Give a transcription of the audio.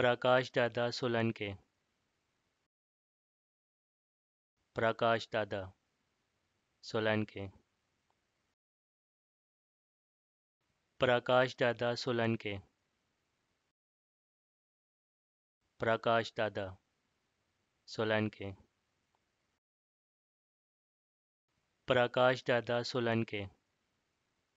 प्रकाश दादा सोलंके प्रकाश दादा सोलंके प्रकाश दादा सोलंके प्रकाश दादा सोलंके प्रकाश दादा सोलंके